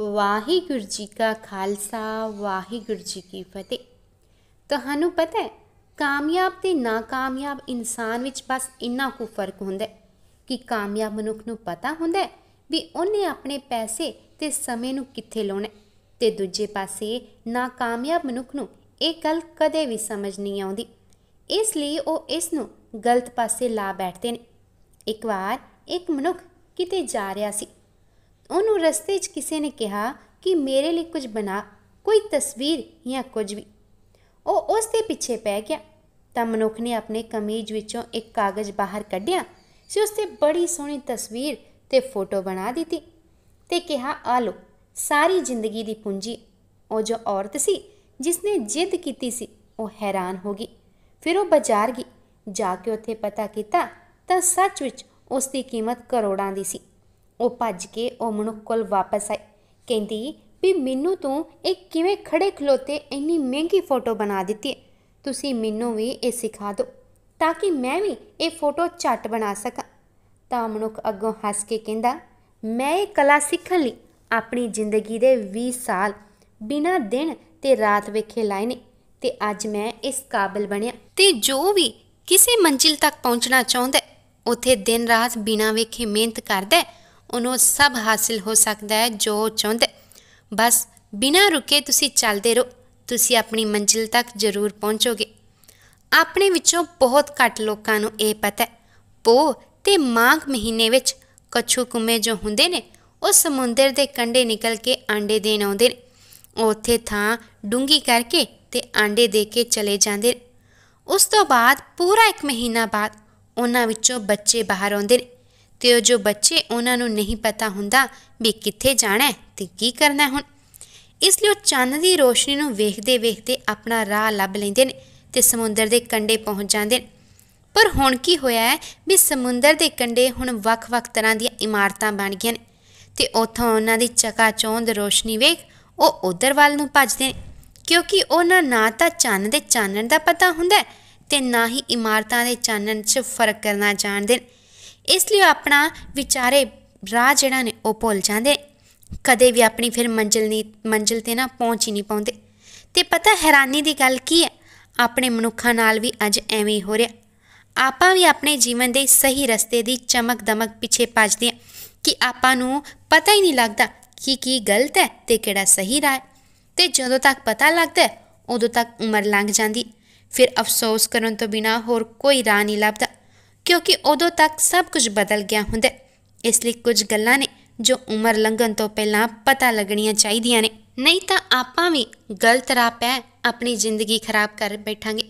ਵਾਹਿਗੁਰੂ ਜੀ ਕਾ ਖਾਲਸਾ ਵਾਹਿਗੁਰੂ ਜੀ ਕੀ ਫਤਿਹ ਤੁਹਾਨੂੰ ਪਤਾ ਹੈ ਕਾਮਯਾਬ ਤੇ ਨਾਕਾਮਯਾਬ ਇਨਸਾਨ ਵਿੱਚ ਬਸ ਇੰਨਾ ਕੁ ਫਰਕ ਹੁੰਦਾ ਹੈ ਕਿ ਕਾਮਯਾਬ ਮਨੁੱਖ ਨੂੰ ਪਤਾ ਹੁੰਦਾ ਹੈ ਵੀ ਉਹਨੇ ਆਪਣੇ ਪੈਸੇ ਤੇ ਸਮੇਂ ਨੂੰ ਕਿੱਥੇ ਲਾਉਣਾ ਤੇ ਦੂਜੇ ਪਾਸੇ ਨਾਕਾਮਯਾਬ ਮਨੁੱਖ ਨੂੰ ਇਹ ਗੱਲ ਕਦੇ ਵੀ ਸਮਝ ਨਹੀਂ ਆਉਂਦੀ ਇਸ ਲਈ ਉਹ ਇਸ ਨੂੰ ਗਲਤ ਪਾਸੇ ਲਾ ਬੈਠਦੇ ਨੇ ਇੱਕ ਵਾਰ ਇੱਕ ਮਨੁੱਖ ਕਿਤੇ ਜਾ ਰਿਹਾ ਸੀ ਉਹਨੂੰ ਰਸਤੇ 'ਚ ਕਿਸੇ ਨੇ ਕਿਹਾ ਕਿ ਮੇਰੇ ਲਈ ਕੁਝ ਬਣਾ ਕੋਈ ਤਸਵੀਰ ਜਾਂ ਕੁਝ ਵੀ ਉਹ ਉਸ ਦੇ ਪਿੱਛੇ ਪੈ ਗਿਆ ਤਾਂ ਮਨੁੱਖ ਨੇ ਆਪਣੇ ਕਮੀਜ਼ ਵਿੱਚੋਂ ਇੱਕ ਕਾਗਜ਼ ਬਾਹਰ ਕੱਢਿਆ ਸੀ ਉਸ ਤੇ ਬੜੀ ਸੋਹਣੀ ਤਸਵੀਰ ਤੇ ਫੋਟੋ ਬਣਾ ਦਿੱਤੀ ਤੇ ਕਿਹਾ ਆ ਲੋ ਸਾਰੀ ਜ਼ਿੰਦਗੀ ਦੀ ਪੂੰਜੀ ਉਹ ਜੋ ਔਰਤ ਸੀ ਜਿਸ ਨੇ ਜਿੱਦ ਕੀਤੀ ਸੀ ਉਹ ਹੈਰਾਨ ਹੋ ਗਈ ਫਿਰ ਉਹ ਬਾਜ਼ਾਰ ਗਈ ਜਾ ਕੇ ਉੱਥੇ ਪਤਾ ਕੀਤਾ ਤਾਂ ਸੱਚ ਵਿੱਚ ਉਸ ਦੀ ਕੀਮਤ ਕਰੋੜਾਂ ਦੀ ਸੀ ਉਹ ਭੱਜ ਕੇ ਉਹ ਮਨੁੱਖ ਕੋਲ ਵਾਪਸ ਆਈ ਕਹਿੰਦੀ ਵੀ ਮੈਨੂੰ ਤੂੰ ਇਹ ਕਿਵੇਂ ਖੜੇ ਖਲੋਤੇ ਇੰਨੀ ਮਹਿੰਗੀ ਫੋਟੋ ਬਣਾ ਦਿੱਤੀ ਤੁਸੀਂ ਮੈਨੂੰ ਵੀ ਇਹ ਸਿਖਾ ਦਿਓ ਤਾਂ ਕਿ ਮੈਂ ਵੀ ਇਹ ਫੋਟੋ ਛੱਟ ਬਣਾ ਸਕਾਂ ਤਾਂ ਮਨੁੱਖ ਅੱਗੋਂ ਹੱਸ ਕੇ ਕਹਿੰਦਾ ਮੈਂ ਇਹ ਕਲਾ ਸਿੱਖਣ ਲਈ ਆਪਣੀ ਜ਼ਿੰਦਗੀ ਦੇ 20 ਸਾਲ ਬਿਨਾਂ ਦਿਨ ਤੇ ਰਾਤ ਵੇਖੇ ਲਾਏ ਨੇ ਤੇ ਅੱਜ ਮੈਂ ਇਸ ਕਾਬਿਲ ਬਣਿਆ ਤੇ ਜੋ ਵੀ ਕਿਸੇ ਮੰਜ਼ਿਲ ਤੱਕ ਪਹੁੰਚਣਾ ਚਾਹੁੰਦਾ ਉਥੇ ਦਿਨ ਰਾਤ ਬਿਨਾਂ ਵੇਖੇ ਮਿਹਨਤ ਕਰਦਾ ਉਹਨੂੰ ਸਭ ਹਾਸਿਲ ਹੋ ਸਕਦਾ ਹੈ ਜੋ ਚਾਹੁੰਦੇ ਬਸ ਬਿਨਾਂ ਰੁਕੇ ਤੁਸੀਂ ਚੱਲਦੇ ਰਹੋ ਤੁਸੀਂ ਆਪਣੀ ਮੰਜ਼ਿਲ ਤੱਕ ਜ਼ਰੂਰ ਪਹੁੰਚੋਗੇ ਆਪਣੇ ਵਿੱਚੋਂ ਬਹੁਤ ਘੱਟ ਲੋਕਾਂ ਨੂੰ ਇਹ ਪਤਾ ਹੈ ਪੋ ਤੇ ਮਾਘ ਮਹੀਨੇ ਵਿੱਚ ਕਛੂ ਕੁੰਮੇ ਜੋ ਹੁੰਦੇ ਨੇ ਉਹ ਸਮੁੰਦਰ ਦੇ ਕੰਢੇ ਨਿਕਲ ਕੇ ਆਂਡੇ ਦੇਣ ਆਉਂਦੇ ਨੇ ਉੱਥੇ ਥਾਂ ਡੂੰਗੀ ਕਰਕੇ ਤੇ ਆਂਡੇ ਦੇ ਕੇ ਚਲੇ ਜਾਂਦੇ ਉਸ ਤੋਂ ਬਾਅਦ ਪੂਰਾ 1 ਮਹੀਨਾ ਬਾਅਦ ਉਹਨਾਂ ਵਿੱਚੋਂ ਬੱਚੇ ਬਾਹਰ ਆਉਂਦੇ ਨੇ ਤੇ ਉਹ ਜੋ ਬੱਚੇ ਉਹਨਾਂ ਨੂੰ ਨਹੀਂ ਪਤਾ ਹੁੰਦਾ ਵੀ ਕਿੱਥੇ ਜਾਣਾ ਹੈ ਤੇ ਕੀ ਕਰਨਾ ਹੁਣ ਇਸ ਲਈ ਉਹ ਚੰਨ ਦੀ ਰੋਸ਼ਨੀ ਨੂੰ ਵੇਖਦੇ ਵੇਖਦੇ ਆਪਣਾ ਰਾਹ ਲੱਭ ਲੈਂਦੇ ਨੇ ਤੇ ਸਮੁੰਦਰ ਦੇ ਕੰਢੇ ਪਹੁੰਚ ਜਾਂਦੇ ਨੇ ਪਰ ਹੁਣ ਕੀ ਹੋਇਆ ਹੈ ਵੀ ਸਮੁੰਦਰ ਦੇ ਕੰਢੇ ਹੁਣ ਵੱਖ-ਵੱਖ ਤਰ੍ਹਾਂ ਦੀਆਂ ਇਮਾਰਤਾਂ ਬਣ ਗਈਆਂ ਨੇ ਤੇ ਉਥੋਂ ਉਹਨਾਂ ਦੀ ਚਕਾਚੌਂਦ ਰੋਸ਼ਨੀ ਵੇਖ ਉਹ ਉਧਰ ਵੱਲ ਨੂੰ ਭੱਜਦੇ ਨੇ ਕਿਉਂਕਿ ਉਹਨਾਂ ਨਾ ਤਾਂ ਚੰਨ ਦੇ ਚਾਨਣ ਦਾ ਪਤਾ ਹੁੰਦਾ ਤੇ ਨਾ ਹੀ ਇਮਾਰਤਾਂ ਦੇ ਚਾਨਣ 'ਚ ਫਰਕ ਕਰਨਾ ਜਾਣਦੇ ਨੇ ਇਸ ਲਈ ਆਪਣਾ ਵਿਚਾਰੇ ਰਾਹ ਜਿਹੜਾ ਨੇ ਉਹ ਭੁੱਲ ਜਾਂਦੇ ਕਦੇ ਵੀ ਆਪਣੀ ਫਿਰ ਮੰਜ਼ਿਲ ਨਹੀਂ ਮੰਜ਼ਿਲ ਤੇ ਨਾ ਪਹੁੰਚ ਹੀ ਨਹੀਂ ਪਾਉਂਦੇ ਤੇ ਪਤਾ ਹੈਰਾਨੀ ਦੀ ਗੱਲ ਕੀ ਹੈ ਆਪਣੇ ਮਨੁੱਖਾਂ ਨਾਲ ਵੀ ਅੱਜ ਐਵੇਂ ਹੋ ਰਿਹਾ ਆਪਾਂ ਵੀ ਆਪਣੇ ਜੀਵਨ ਦੇ ਸਹੀ ਰਸਤੇ ਦੀ ਚਮਕ ਦਮਕ ਪਿੱਛੇ ਭੱਜਦੇ ਆ ਕਿ ਆਪਾਂ ਨੂੰ ਪਤਾ ਹੀ ਨਹੀਂ ਲੱਗਦਾ ਕਿ ਕੀ ਗਲਤ ਹੈ ਤੇ ਕਿਹੜਾ ਸਹੀ ਰਾਹ ਹੈ ਤੇ ਜਦੋਂ ਤੱਕ ਪਤਾ ਲੱਗਦਾ ਉਦੋਂ ਤੱਕ ਉਮਰ ਲੰਘ ਜਾਂਦੀ ਫਿਰ ਅਫਸੋਸ ਕਰਨ ਤੋਂ ਬਿਨਾ ਹੋਰ ਕੋਈ ਰਾਹ ਨਹੀਂ ਲੱਭਦਾ ਕਿਉਂਕਿ ਉਦੋਂ ਤੱਕ ਸਭ ਕੁਝ ਬਦਲ ਗਿਆ ਹੁੰਦਾ ਇਸ ਲਈ ਕੁਝ ਗੱਲਾਂ ਨੇ ਜੋ ਉਮਰ ਲੰਘਣ ਤੋਂ ਪਹਿਲਾਂ ਪਤਾ ਲੱਗਣੀਆਂ ਚਾਹੀਦੀਆਂ ਨੇ ਨਹੀਂ ਤਾਂ ਆਪਾਂ ਵੀ ਗਲਤ ਰਾਹ ਪੈ ਆਪਣੀ ਜ਼ਿੰਦਗੀ ਖਰਾਬ ਕਰ ਬੈਠਾਂਗੇ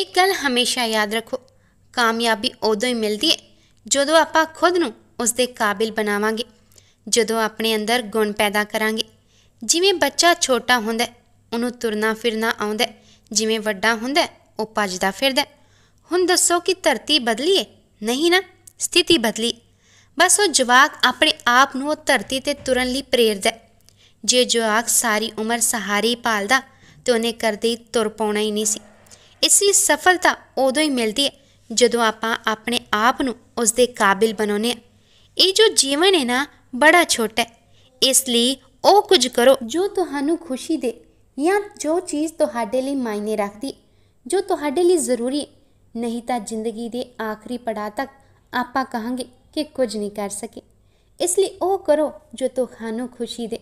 ਇੱਕ ਗੱਲ ਹਮੇਸ਼ਾ ਯਾਦ ਰੱਖੋ ਕਾਮਯਾਬੀ ਉਦੋਂ ਹੀ ਮਿਲਦੀ ਹੈ ਜਦੋਂ ਆਪਾਂ ਖੁਦ ਨੂੰ ਉਸ ਦੇ ਕਾਬਿਲ ਬਣਾਵਾਂਗੇ ਜਦੋਂ ਆਪਣੇ ਅੰਦਰ ਗੁਣ ਪੈਦਾ ਕਰਾਂਗੇ ਜਿਵੇਂ ਬੱਚਾ ਛੋਟਾ ਹੁੰਦਾ ਉਹਨੂੰ ਤੁਰਨਾ ਫਿਰਨਾ ਆਉਂਦਾ ਜਿਵੇਂ ਵੱਡਾ ਹੁੰਦਾ ਉਹ ਭੱਜਦਾ ਫਿਰਦਾ ਹੁਣ ਦੱਸੋ ਕਿ ਧਰਤੀ ਬਦਲੀਏ ਨਹੀਂ ਨਾ ਸਥਿਤੀ ਬਦਲੀ ਬਸ ਉਹ ਜਵਾਕ ਆਪਣੇ ਆਪ ਨੂੰ ਉਹ ਧਰਤੀ ਤੇ ਤੁਰਨ ਲਈ ਪ੍ਰੇਰਦਾ ਜੇ ਜਵਾਕ ਸਾਰੀ ਉਮਰ ਸਹਾਰੀ ਪਾਲਦਾ ਤੇ ਉਹਨੇ ਕਰਦੇ ਤੁਰ ਪਾਉਣਾ ਹੀ ਨਹੀਂ ਸੀ ਇਸੀ ਸਫਲਤਾ ਉਦੋਂ ਹੀ ਮਿਲਦੀ ਹੈ ਜਦੋਂ ਆਪਾਂ ਆਪਣੇ ਆਪ ਨੂੰ ਉਸ ਦੇ ਕਾਬਿਲ ਬਣਾਉਨੇ ਇਹ ਜੋ ਜੀਵਨ ਹੈ ਨਾ ਬੜਾ ਛੋਟਾ ਹੈ ਇਸ ਲਈ ਉਹ ਕੁਝ ਕਰੋ ਜੋ ਤੁਹਾਨੂੰ ਖੁਸ਼ੀ ਦੇ ਜਾਂ ਜੋ ਚੀਜ਼ ਤੁਹਾਡੇ ਲਈ ਮਾਇਨੇ ਰੱਖਦੀ ਜੋ ਤੁਹਾਡੇ ਲਈ ਜ਼ਰੂਰੀ ਹੈ ਨਹੀਂ ਤਾਂ ਜ਼ਿੰਦਗੀ ਦੇ ਆਖਰੀ ਪੜਾਅ ਤੱਕ ਆਪਾਂ ਕਹਾਂਗੇ ਕਿ ਕੁਝ ਨਹੀਂ ਕਰ ਸਕੇ ਇਸ ਲਈ ਉਹ ਕਰੋ ਜੋ ਤੁਹਾਨੂੰ ਖੁਸ਼ੀ ਦੇ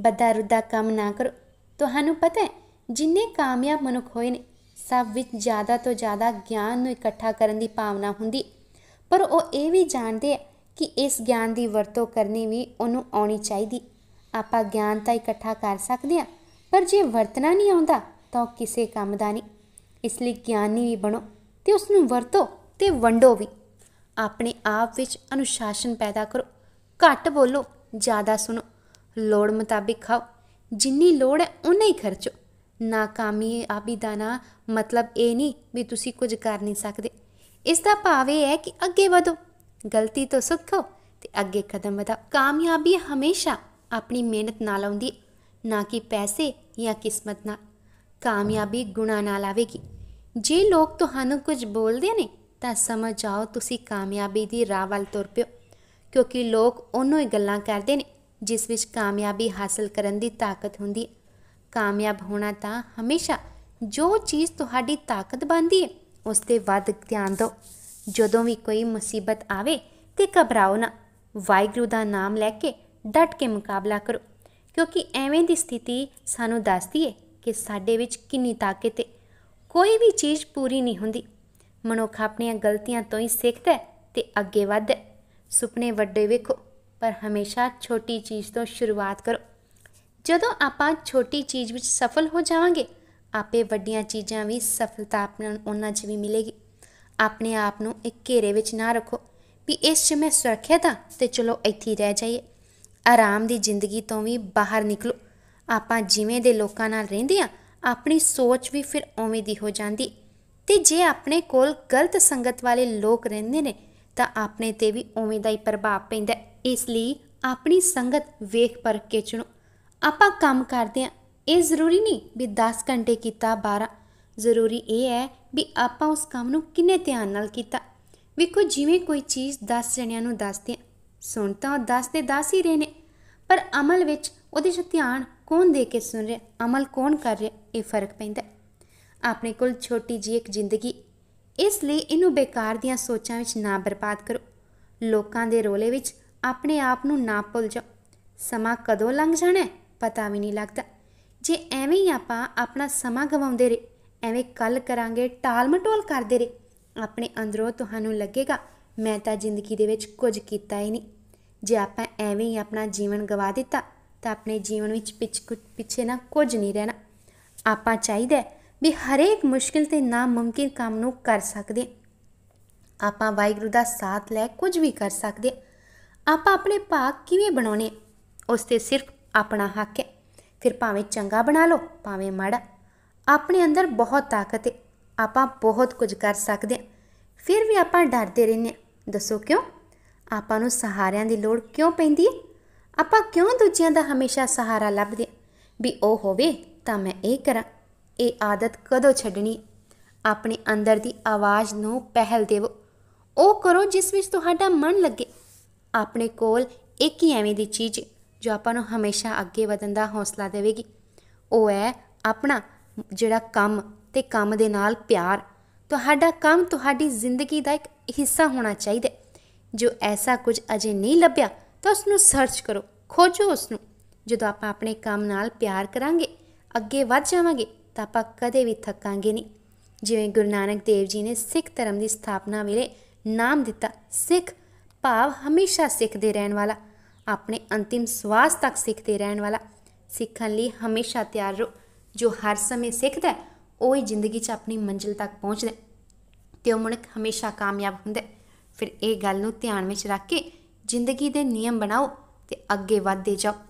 ਬੱਦਾ ਰੁੱਦਾ ਕੰਮ ਨਾ ਕਰੋ ਤੁਹਾਨੂੰ ਪਤਾ ਹੈ ਜਿੰਨੇ ਕਾਮਯਾਬ ਮਨੁੱਖ ਹੋਏ ਨੇ ਸਭ ਵਿੱਚ ਜ਼ਿਆਦਾ ਤੋਂ ਜ਼ਿਆਦਾ ਗਿਆਨ ਨੂੰ ਇਕੱਠਾ ਕਰਨ ਦੀ ਭਾਵਨਾ ਹੁੰਦੀ ਪਰ ਉਹ ਇਹ ਵੀ ਜਾਣਦੇ ਆ ਕਿ ਇਸ ਗਿਆਨ ਦੀ ਵਰਤੋਂ ਕਰਨੀ ਵੀ ਉਹਨੂੰ ਆਉਣੀ ਚਾਹੀਦੀ ਆਪਾਂ ਗਿਆਨ ਤਾਂ ਇਕੱਠਾ ਕਰ ਸਕਦੇ ਆ ਪਰ ਜੇ ਵਰਤਣਾ ਨਹੀਂ ਆਉਂਦਾ ਤਾਂ ਕਿਸੇ ਕੰਮ ਦਾ ਨਹੀਂ ਇਸ ਲਈ ਗਿਆਨੀ ਵੀ ਬਣੋ ਤੇ ਉਸ ਨੂੰ ਵਰਤੋ ਤੇ ਵੰਡੋ ਵੀ ਆਪਣੇ ਆਪ ਵਿੱਚ ਅਨੁਸ਼ਾਸਨ ਪੈਦਾ ਕਰੋ ਘੱਟ ਬੋਲੋ ਜ਼ਿਆਦਾ ਸੁਣੋ ਲੋੜ ਮੁਤਾਬਿਕ ਖਾਓ ਜਿੰਨੀ ਲੋੜ ਹੈ ਉਨਾ ਹੀ ਖਰਚੋ ਨਾਕਾਮੀ ਆਬੀ ਦਾ ਨਾ ਮਤਲਬ ਇਹ ਨਹੀਂ ਵੀ ਤੁਸੀਂ ਕੁਝ ਕਰ ਨਹੀਂ ਸਕਦੇ ਇਸ ਦਾ ਭਾਵ ਇਹ ਹੈ ਕਿ ਅੱਗੇ ਵਧੋ ਗਲਤੀ ਤੋਂ ਸਿੱਖੋ ਤੇ ਅੱਗੇ ਕਦਮ ਵਧਾਓ ਕਾਮਯਾਬੀ ਹਮੇਸ਼ਾ ਆਪਣੀ ਮਿਹਨਤ ਨਾਲ ਆਉਂਦੀ ਨਾ ਕਿ ਪੈਸੇ ਜਾਂ ਕਿਸਮਤ ਨਾਲ ਕਾਮਯਾਬੀ ਗੁਣਾ ਨਾਲ ਆਵੇਗੀ ਜੇ ਲੋਕ ਤੁਹਾਨੂੰ ਕੁਝ ਬੋਲਦੇ ਨੇ ਤਾਂ ਸਮਝ ਜਾਓ ਤੁਸੀਂ ਕਾਮਯਾਬੀ ਦੀ ਰਾਹ ਵੱਲ ਤੁਰ ਪਿਓ ਕਿਉਂਕਿ ਲੋਕ ਉਹਨੂੰ ਹੀ ਗੱਲਾਂ ਕਰਦੇ ਨੇ ਜਿਸ ਵਿੱਚ ਕਾਮਯਾਬੀ ਹਾਸਲ ਕਰਨ ਦੀ ਤਾਕਤ ਹੁੰਦੀ ਹੈ ਕਾਮਯਾਬ ਹੋਣਾ ਤਾਂ ਹਮੇਸ਼ਾ ਜੋ ਚੀਜ਼ ਤੁਹਾਡੀ ਤਾਕਤ ਬਣਦੀ ਹੈ ਉਸ ਤੇ ਵੱਧ ਧਿਆਨ ਦਿਓ ਜਦੋਂ ਵੀ ਕੋਈ ਮੁਸੀਬਤ ਆਵੇ ਤੇ ਘਬਰਾਓ ਨਾ ਵਾਹਿਗੁਰੂ ਦਾ ਨਾਮ ਲੈ ਕੇ ਡਟ ਕੇ ਮੁਕਾਬਲਾ ਕਰੋ ਕਿਉਂਕਿ ਐਵੇਂ ਦੀ ਸਥਿਤੀ ਸਾਨੂੰ ਦੱਸਦੀ ਹੈ ਕਿ ਸਾਡੇ ਵਿੱਚ ਕਿੰਨੀ ਤਾਕਤ ਹੈ ਕੋਈ ਵੀ ਚੀਜ਼ ਪੂਰੀ ਨਹੀਂ ਹੁੰਦੀ ਮਨੁੱਖ ਆਪਣੀਆਂ ਗਲਤੀਆਂ ਤੋਂ ਹੀ ਸਿੱਖਦਾ ਤੇ ਅੱਗੇ ਵੱਧਦਾ ਸੁਪਨੇ ਵੱਡੇ ਵੇਖੋ ਪਰ ਹਮੇਸ਼ਾ ਛੋਟੀ ਚੀਜ਼ ਤੋਂ ਸ਼ੁਰੂਆਤ ਕਰੋ ਜਦੋਂ ਆਪਾਂ ਛੋਟੀ ਚੀਜ਼ ਵਿੱਚ ਸਫਲ ਹੋ ਜਾਵਾਂਗੇ ਆਪੇ ਵੱਡੀਆਂ ਚੀਜ਼ਾਂ ਵੀ ਸਫਲਤਾ ਆਪਣਾ ਉਹਨਾਂ 'ਚ ਵੀ ਮਿਲੇਗੀ ਆਪਣੇ ਆਪ ਨੂੰ ਇੱਕ ਘੇਰੇ ਵਿੱਚ ਨਾ ਰੱਖੋ ਵੀ ਇਸ 'ਚ ਮੈਂ ਸੁਰੱਖਿਅਤ ਹਾਂ ਤੇ ਚਲੋ ਇੱਥੇ ਹੀ ਰਹਿ ਜਾਈਏ ਆਰਾਮ ਦੀ ਜ਼ਿੰਦਗੀ ਤੋਂ ਵੀ ਬਾਹਰ ਨਿਕਲੋ ਆਪਾਂ ਜਿਵੇਂ ਦੇ ਲੋਕਾਂ ਨਾਲ ਰਹਿੰਦੇ ਆ ਆਪਣੀ ਸੋਚ ਵੀ ਫਿਰ ਉਵੇਂ ਦੀ ਹੋ ਜਾਂਦੀ ਤੇ ਜੇ ਆਪਣੇ ਕੋਲ ਗਲਤ ਸੰਗਤ ਵਾਲੇ ਲੋਕ ਰਹਿੰਦੇ ਨੇ ਤਾਂ ਆਪਣੇ ਤੇ ਵੀ ਉਵੇਂ ਦਾ ਹੀ ਪ੍ਰਭਾਵ ਪੈਂਦਾ ਇਸ ਲਈ ਆਪਣੀ ਸੰਗਤ ਵੇਖ ਪਰ ਕੇ ਚੁਣੋ ਆਪਾਂ ਕੰਮ ਕਰਦੇ ਆ ਇਹ ਜ਼ਰੂਰੀ ਨਹੀਂ ਵੀ 10 ਘੰਟੇ ਕੀਤਾ 12 ਜ਼ਰੂਰੀ ਇਹ ਹੈ ਵੀ ਆਪਾਂ ਉਸ ਕੰਮ ਨੂੰ ਕਿੰਨੇ ਧਿਆਨ ਨਾਲ ਕੀਤਾ ਵੇਖੋ ਜਿਵੇਂ ਕੋਈ ਚੀਜ਼ 10 ਜਣਿਆਂ ਨੂੰ ਦੱਸਦੇ ਸੁਣ ਤਾਂ 10 ਦੇ 10 ਹੀ ਰਹੇ ਨੇ ਪਰ ਅਮਲ ਵਿੱਚ ਉਹਦੇ 'ਚ ਧਿਆਨ ਕੌਣ ਦੇ ਕੇ ਸੁਣ ਰਿਹਾ ਅਮਲ ਕੌਣ ਕਰ ਰਿਹਾ ਇਹ ਫਰਕ ਪੈਂਦਾ ਆਪਣੇ ਕੋਲ ਛੋਟੀ ਜੀ ਇੱਕ ਜ਼ਿੰਦਗੀ ਇਸ ਲਈ ਇਹਨੂੰ ਬੇਕਾਰ ਦੀਆਂ ਸੋਚਾਂ ਵਿੱਚ ਨਾ ਬਰਬਾਦ ਕਰੋ ਲੋਕਾਂ ਦੇ ਰੋਲੇ ਵਿੱਚ ਆਪਣੇ ਆਪ ਨੂੰ ਨਾ ਭੁੱਲ ਜਾ ਸਮਾਂ ਕਦੋਂ ਲੰਘ ਜਾਣਾ ਪਤਾ ਵੀ ਨਹੀਂ ਲੱਗਦਾ ਜੇ ਐਵੇਂ ਹੀ ਆਪਾਂ ਆਪਣਾ ਸਮਾਂ ਗਵਾਉਂਦੇ ਰਹੇ ਐਵੇਂ ਕੱਲ ਕਰਾਂਗੇ ਟਾਲਮਟੋਲ ਕਰਦੇ ਰਹੇ ਆਪਣੇ ਅੰਦਰੋਂ ਤੁਹਾਨੂੰ ਲੱਗੇਗਾ ਮੈਂ ਤਾਂ ਜ਼ਿੰਦਗੀ ਦੇ ਵਿੱਚ ਕੁਝ ਕੀਤਾ ਹੀ ਨਹੀਂ ਜੇ ਆਪਾਂ ਐਵੇਂ ਹੀ ਆਪਣਾ ਜੀਵਨ ਗਵਾ ਦਿੱਤਾ ਤਾਂ ਆਪਣੇ ਜੀਵਨ ਵਿੱਚ ਪਿੱਛੇ ਨਾ ਕੁਝ ਨਹੀਂ ਰਹਿਣਾ ਆਪਾਂ ਚਾਹੀਦਾ ਵੀ ਹਰੇਕ ਮੁਸ਼ਕਿਲ ਤੇ ਨਾ ਮੁਮਕਿਨ ਕੰਮ ਨੂੰ ਕਰ ਸਕਦੇ ਆਪਾਂ ਵਾਹਿਗੁਰੂ ਦਾ ਸਾਥ ਲੈ ਕੁਝ ਵੀ ਕਰ ਸਕਦੇ ਆਪਾਂ ਆਪਣੇ ਭਾਗ ਕਿਵੇਂ ਬਣਾਉਣੇ ਉਸ ਤੇ ਸਿਰਫ ਆਪਣਾ ਹੱਕ ਹੈ ਫਿਰ ਭਾਵੇਂ ਚੰਗਾ ਬਣਾ ਲਓ ਭਾਵੇਂ ਮਾੜਾ ਆਪਣੇ ਅੰਦਰ ਬਹੁਤ ਤਾਕਤ ਹੈ ਆਪਾਂ ਬਹੁਤ ਕੁਝ ਕਰ ਸਕਦੇ ਆ ਫਿਰ ਵੀ ਆਪਾਂ ਡਰਦੇ ਰਹਿੰਦੇ ਦੱਸੋ ਕਿਉਂ ਆਪਾਂ ਨੂੰ ਸਹਾਰਿਆਂ ਦੀ ਲੋੜ ਕਿਉਂ ਪੈਂਦੀ ਹੈ ਆਪਾਂ ਕਿਉਂ ਦੂਜਿਆਂ ਦਾ ਹਮੇਸ਼ਾ ਸਹਾਰਾ ਲੱਭਦੇ ਵੀ ਉਹ ਹੋਵੇ ਤਾਂ ਮੈਂ ਇਹ ਕਰਾਂ ਇਹ ਆਦਤ ਕਦੋਂ ਛੱਡਣੀ ਆਪਣੇ ਅੰਦਰ ਦੀ ਆਵਾਜ਼ ਨੂੰ ਪਹਿਲ ਦੇਵੋ ਉਹ ਕਰੋ ਜਿਸ ਵਿੱਚ ਤੁਹਾਡਾ ਮਨ ਲੱਗੇ ਆਪਣੇ ਕੋਲ ਇੱਕ ਹੀ ਐਵੇਂ ਦੀ ਚੀਜ਼ ਜੋ ਆਪਾਂ ਨੂੰ ਹਮੇਸ਼ਾ ਅੱਗੇ ਵਧਣ ਦਾ ਹੌਸਲਾ ਦੇਵੇਗੀ ਉਹ ਹੈ ਆਪਣਾ ਜਿਹੜਾ ਕੰਮ ਤੇ ਕੰਮ ਦੇ ਨਾਲ ਪਿਆਰ ਤੁਹਾਡਾ ਕੰਮ ਤੁਹਾਡੀ ਜ਼ਿੰਦਗੀ ਦਾ ਇੱਕ ਹਿੱਸਾ ਹੋਣਾ ਚਾਹੀਦਾ ਜੋ ਐਸਾ ਕੁਝ ਅਜੇ ਨਹੀਂ ਲੱਭਿਆ ਤਾਂ ਉਸ ਨੂੰ ਸਰਚ ਕਰੋ ਖੋਜੋ ਉਸ ਨੂੰ ਜਦੋਂ ਆਪਾਂ ਆਪਣੇ ਕੰਮ ਨਾਲ ਪਿਆਰ ਕਰਾਂਗੇ ਅੱਗੇ ਵੱਧ ਜਾਵਾਂਗੇ ਤਾਂ ਆਪਾਂ ਕਦੇ ਵੀ ਥੱਕਾਂਗੇ ਨਹੀਂ ਜਿਵੇਂ ਗੁਰੂ ਨਾਨਕ ਦੇਵ ਜੀ ਨੇ ਸਿੱਖ ਧਰਮ ਦੀ ਸਥਾਪਨਾ ਵੇਲੇ ਨਾਮ ਦਿੱਤਾ ਸਿੱਖ ਭਾਵ ਹਮੇਸ਼ਾ ਸਿੱਖਦੇ ਰਹਿਣ ਵਾਲਾ ਆਪਣੇ ਅੰਤਿਮ ਸਵਾਸ ਤੱਕ ਸਿੱਖਦੇ ਰਹਿਣ ਵਾਲਾ ਸਿੱਖਣ ਲਈ ਹਮੇਸ਼ਾ ਤਿਆਰ ਰਹੋ ਜੋ ਹਰ ਸਮੇਂ ਸਿੱਖਦਾ ਉਹ ਹੀ ਜ਼ਿੰਦਗੀ 'ਚ ਆਪਣੀ ਮੰਜ਼ਿਲ ਤੱਕ ਪਹੁੰਚਦਾ ਤੇ ਉਹ ਮਨੁੱਖ ਹਮੇਸ਼ਾ ਕਾਮਯਾਬ ਹੁੰਦਾ ਫਿਰ ਇਹ ਗੱਲ ਨੂੰ ਧਿਆਨ ਵਿੱਚ ਰੱਖ ਕੇ ਜ਼ਿੰਦਗੀ ਦੇ ਨਿਯਮ ਬਣਾਓ ਤੇ ਅੱਗੇ ਵਧਦੇ ਜਾਓ